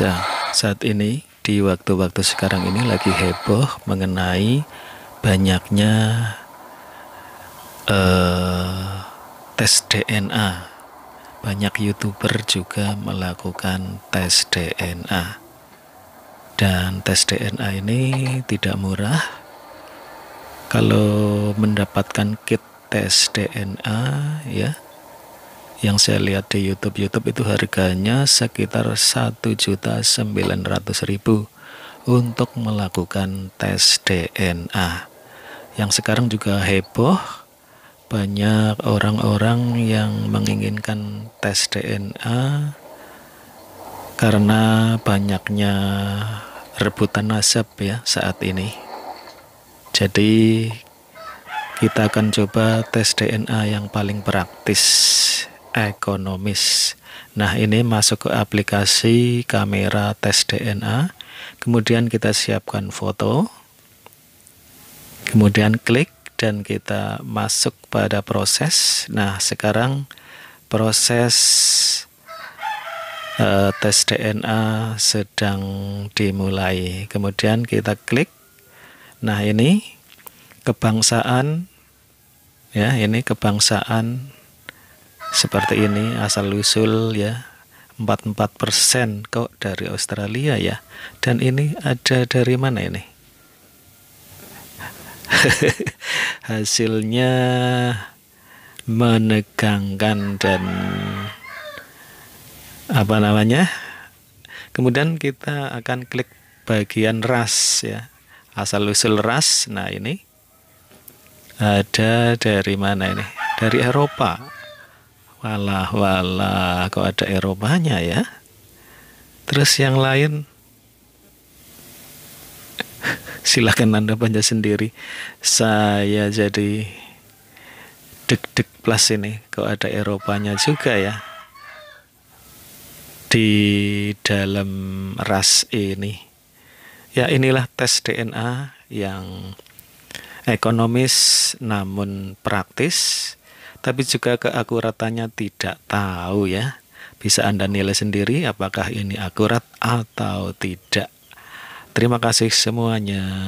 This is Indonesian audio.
Indonesia saat ini di waktu-waktu sekarang ini lagi heboh mengenai banyaknya uh, tes DNA. Banyak youtuber juga melakukan tes DNA, dan tes DNA ini tidak murah. Kalau mendapatkan kit tes DNA, ya yang saya lihat di YouTube YouTube itu harganya sekitar 1.900.000 untuk melakukan tes DNA. Yang sekarang juga heboh banyak orang-orang yang menginginkan tes DNA karena banyaknya rebutan nasab ya saat ini. Jadi kita akan coba tes DNA yang paling praktis ekonomis. Nah, ini masuk ke aplikasi kamera tes DNA. Kemudian kita siapkan foto. Kemudian klik dan kita masuk pada proses. Nah, sekarang proses uh, tes DNA sedang dimulai. Kemudian kita klik. Nah, ini kebangsaan ya, ini kebangsaan seperti ini asal usul ya 44 persen kok dari Australia ya dan ini ada dari mana ini hasilnya menegangkan dan apa namanya kemudian kita akan klik bagian ras ya asal usul ras nah ini ada dari mana ini dari Eropa Walah, walah, kok ada Eropanya ya? Terus yang lain silahkan Anda baca sendiri. Saya jadi deg-deg plus ini kok ada Eropanya juga ya di dalam ras ini. Ya inilah tes DNA yang ekonomis namun praktis tapi juga keakuratannya tidak tahu ya. Bisa Anda nilai sendiri apakah ini akurat atau tidak. Terima kasih semuanya.